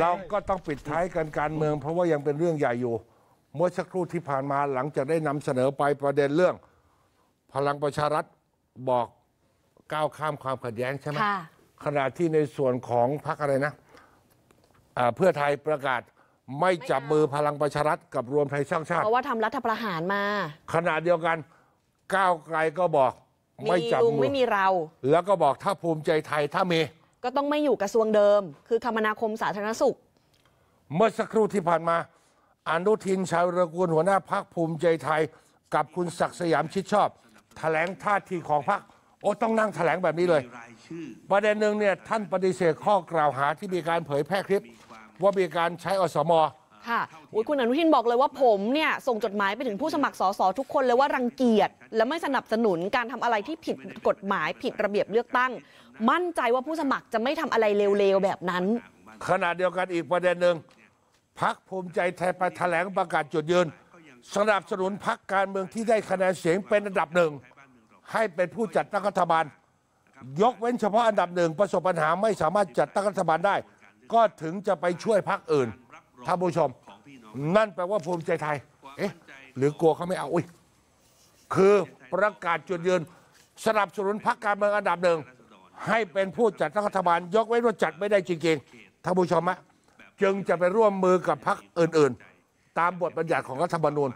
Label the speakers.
Speaker 1: เราก็ต้องปิดท้ายกันการเมือง เพราะว่ายังเป็นเรื่องใหญ่อยู่ เมื่อสักครู่ที่ผ่านมาหลังจากได้นำเสนอไปประเด็นเรื่อง พลังประชารัฐบอกก้าวข้ามความขัดแย้งใช่ไหมขณะที่ในส่วนของพรรคอะไรนะ เพื่อไทยประกาศไม่จับมือพลังประชารัฐกับรวมไทยสร้างชาติเพร
Speaker 2: าะว่าทำรัฐประหารมา
Speaker 1: ขณะเดียวกันก้าวไกลก็บอกไม่จับมือไม่มีเรา แล้วก็บอกถ้าภูมิใจไทยถ้ามี
Speaker 2: ก็ต้องไม่อยู่กระทรวงเดิม คือคมนาคมสาธารณสุข
Speaker 1: เมื่อสักครู่ที่ผ่านมาอนุทินชาวระกูลหัวหน้าพักภูมิใจไทย กับคุณศักดิ์สยามชิดชอบถแถลงท่าทีของพัก โอ้ต้องนั่งถแถลงแบบนี้เลย ประเด็นหนึ่งเนี่ยท่านปฏิเสธข้อกล่าวหาที่มีการเผยแพร่คลิป ว่ามีการใช้อสม
Speaker 2: ค่ะคุณอนุทินบอกเลยว่าผมเนี่ยส่งจดหมายไปถึงผู้สมัครสสทุกคนเลยว่ารังเกียจ และไม่สนับสนุนการทำอะไรที่ผิดกฎหมายผิดระเบียบเลือกตั้งมั่นใจว่าผู้สมัครจะไม่ทำอะไรเลวๆแบบนั้น
Speaker 1: ขณะเดียวกันอีกประเด็นหนึ่งพักภูมิใจไทยไปแถลงประกาศจุดยืน สนับสนุนพักการเมืองที่ได้คะแนนเสียงเป็นอันดับหนึ่งให้เป็นผู้จัดตั้งรัฐบาล ยกเว้นเฉพาะอันดับหนึ่งประสบปัญหาไม่สามารถจัดตั้งรัฐบาลได้ ก็ถึงจะไปช่วยพักอื่นท่านผู้ชมนั่นแปลว่าภูมิใจไทยเอ๊ะหรือกลัวเขาไม่เอาอุ้ยคือประกาศจุดยืน สนับสนุนพักการเมืองอันดับหนึ่งให้เป็นผู้จัดรัฐบาล ยกไว้ว่าจัดไม่ได้จริงๆท่านผู้ชมฮะจึงจะไปร่วมมือกับพรรคอื่นๆ ตามบทบัญญัติของรัฐธรรมนูญ